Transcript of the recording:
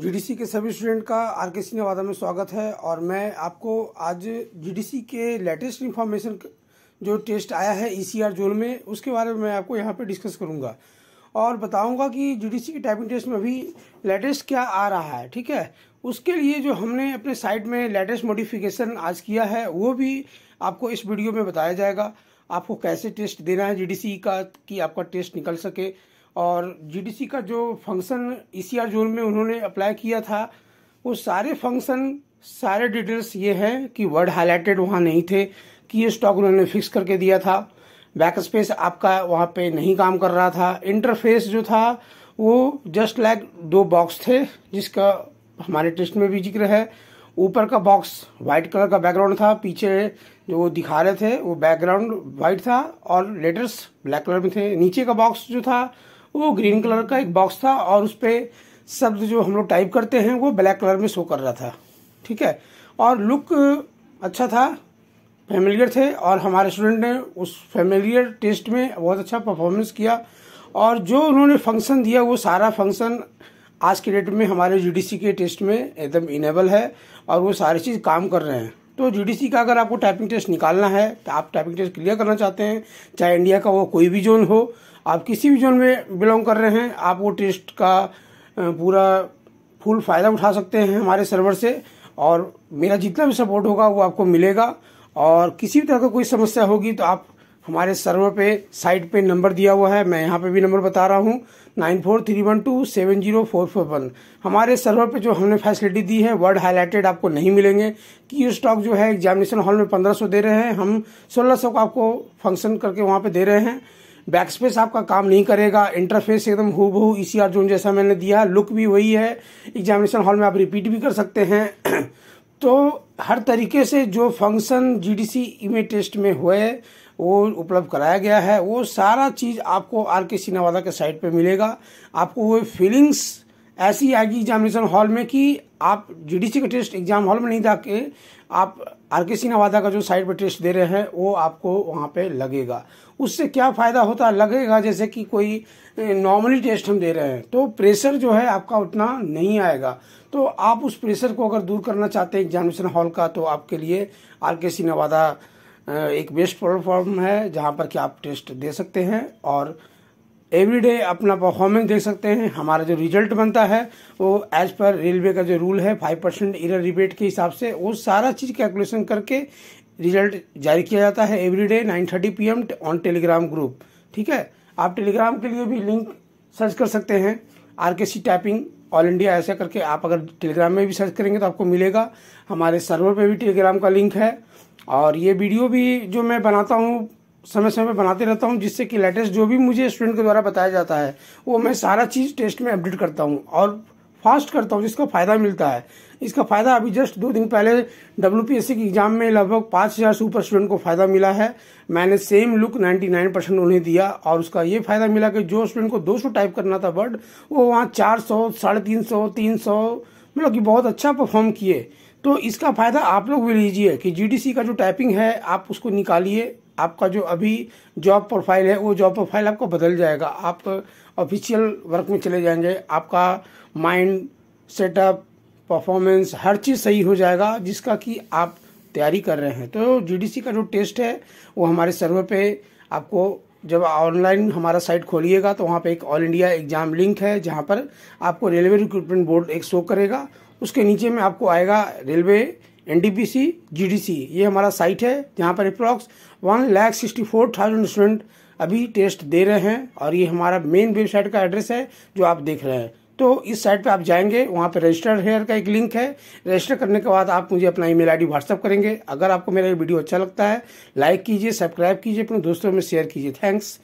GDC के सभी student का आर के सिनेवादा में स्वागत है और मैं आपको आज जीडीसी के लेटेस्ट इन्फॉर्मेशन जो टेस्ट आया है ईसीआर e जोन में उसके बारे में मैं आपको यहाँ पर डिस्कस करूंगा और बताऊँगा कि जीडीसी के टाइपिंग टेस्ट में अभी लेटेस्ट क्या आ रहा है ठीक है उसके लिए जो हमने अपने साइट में लेटेस्ट मोडिफिकेशन आज किया है वो भी आपको इस वीडियो में बताया जाएगा आपको कैसे टेस्ट देना है जी का कि आपका टेस्ट निकल सके और जीडीसी का जो फंक्शन ईसीआर जोन में उन्होंने अप्लाई किया था वो सारे फंक्शन सारे डिटेल्स ये हैं कि वर्ड हाईलाइटेड वहाँ नहीं थे कि ये स्टॉक उन्होंने फिक्स करके दिया था बैक स्पेस आपका वहाँ पे नहीं काम कर रहा था इंटरफेस जो था वो जस्ट लाइक दो बॉक्स थे जिसका हमारे टेस्ट में भी जिक्र है ऊपर का बॉक्स वाइट कलर का बैकग्राउंड था पीछे जो वो दिखा रहे थे वो बैकग्राउंड वाइट था और लेटर्स ब्लैक कलर में थे नीचे का बॉक्स जो था वो ग्रीन कलर का एक बॉक्स था और उस पर शब्द जो हम लोग टाइप करते हैं वो ब्लैक कलर में शो कर रहा था ठीक है और लुक अच्छा था फेमिलियर थे और हमारे स्टूडेंट ने उस फेमिलियर टेस्ट में बहुत अच्छा परफॉर्मेंस किया और जो उन्होंने फंक्शन दिया वो सारा फंक्शन आज के डेट में हमारे यूडीसी के टेस्ट में एकदम इनेबल है और वो सारी चीज़ काम कर रहे हैं तो जीडीसी का अगर आपको टाइपिंग टेस्ट निकालना है तो आप टाइपिंग टेस्ट क्लियर करना चाहते हैं चाहे इंडिया का वो कोई भी जोन हो आप किसी भी जोन में बिलोंग कर रहे हैं आप वो टेस्ट का पूरा फुल फ़ायदा उठा सकते हैं हमारे सर्वर से और मेरा जितना भी सपोर्ट होगा वो आपको मिलेगा और किसी भी तरह का कोई समस्या होगी तो आप हमारे सर्वर पे साइट पे नंबर दिया हुआ है मैं यहाँ पे भी नंबर बता रहा हूँ nine four three one two seven zero four four one हमारे सर्वर पे जो हमने फैसिलिटी दी है वर्ड हाईलाइटेड आपको नहीं मिलेंगे कि स्टॉक जो है एग्जामिनेशन हॉल में पंद्रह सौ दे रहे हैं हम सोलह सौ आपको फंक्शन करके वहाँ पे दे रहे हैं बैक स्पेस आपका काम नहीं करेगा इंटरफेस एकदम हु बहु ई सी आर जोन जैसा मैंने दिया लुक भी वही है एग्जामिनेशन हॉल में आप रिपीट भी कर सकते हैं तो हर तरीके से जो फंक्शन जीडीसी इमे टेस्ट में हुए वो उपलब्ध कराया गया है वो सारा चीज़ आपको आर के सिनेवाला के साइट पे मिलेगा आपको वो फीलिंग्स ऐसी आएगी एग्जामिनेशन हॉल में कि आप जीडीसी का टेस्ट एग्जाम हॉल में नहीं जाके आप आर के सी नवादा का जो साइड पर टेस्ट दे रहे हैं वो आपको वहां पे लगेगा उससे क्या फ़ायदा होता है लगेगा जैसे कि कोई नॉर्मली टेस्ट हम दे रहे हैं तो प्रेशर जो है आपका उतना नहीं आएगा तो आप उस प्रेशर को अगर दूर करना चाहते हैं एग्जामिनेशन हॉल का तो आपके लिए आर के सी नवादा एक बेस्ट प्लेटफॉर्म है जहाँ पर कि आप टेस्ट दे सकते हैं और एवरीडे अपना परफॉर्मेंस देख सकते हैं हमारा जो रिजल्ट बनता है वो एज पर रेलवे का जो रूल है फाइव परसेंट इरर रिबेट के हिसाब से वो सारा चीज़ कैलकुलेशन करके रिजल्ट जारी किया जाता है everyday nine thirty P M on Telegram group ठीक है आप टेलीग्राम के लिए भी लिंक सर्च कर सकते हैं आर के सी टाइपिंग ऑल इंडिया ऐसे करके आप अगर टेलीग्राम में भी सर्च करेंगे तो आपको मिलेगा हमारे सर्वर पे भी टेलीग्राम का लिंक है और ये वीडियो भी जो मैं बनाता हूँ समय समय पर बनाते रहता हूँ जिससे कि लेटेस्ट जो भी मुझे स्टूडेंट के द्वारा बताया जाता है वो मैं सारा चीज़ टेस्ट में अपडेट करता हूँ और फास्ट करता हूँ जिसका फायदा मिलता है इसका फायदा अभी जस्ट दो दिन पहले डब्ल्यू सी के एग्जाम में लगभग पांच हज़ार से ऊपर स्टूडेंट को फायदा मिला है मैंने सेम लुक 99 परसेंट उन्हें दिया और उसका ये फायदा मिला कि जो स्टूडेंट को दो सौ टाइप करना था वर्ड वो वहाँ चार सौ साढ़े तीन सौ तीन सौ मतलब कि बहुत अच्छा परफॉर्म किए तो इसका फ़ायदा आप लोग भी लीजिए कि जीडीसी का जो टाइपिंग है आप उसको निकालिए आपका जो अभी जॉब प्रोफाइल है वो जॉब प्रोफाइल आपको बदल जाएगा आप ऑफिशियल वर्क में चले जाएंगे आपका माइंड सेटअप परफॉर्मेंस हर चीज़ सही हो जाएगा जिसका कि आप तैयारी कर रहे हैं तो जीडीसी का जो टेस्ट है वो हमारे सर्वर पे आपको जब ऑनलाइन हमारा साइट खोलिएगा तो वहाँ पे एक ऑल इंडिया एग्जाम लिंक है जहाँ पर आपको रेलवे रिक्रूटमेंट बोर्ड एक शो करेगा उसके नीचे में आपको आएगा railway N GDC G D C ये हमारा साइट है जहाँ पर approx one lakh sixty four thousand student अभी टेस्ट दे रहे हैं और ये हमारा मेन वेबसाइट का एड्रेस है जो आप देख रहे हैं तो इस साइट पे आप जाएंगे वहाँ पे रजिस्टर हेयर का एक लिंक है रजिस्टर करने के बाद आप मुझे अपना ईमेल आईडी व्हाट्सअप करेंगे अगर आपको मेरा ये वीडियो अच्छा लगता है लाइक कीजिए सब्सक्राइब कीजिए अपने दोस्तों में शेयर कीजिए थैंक्स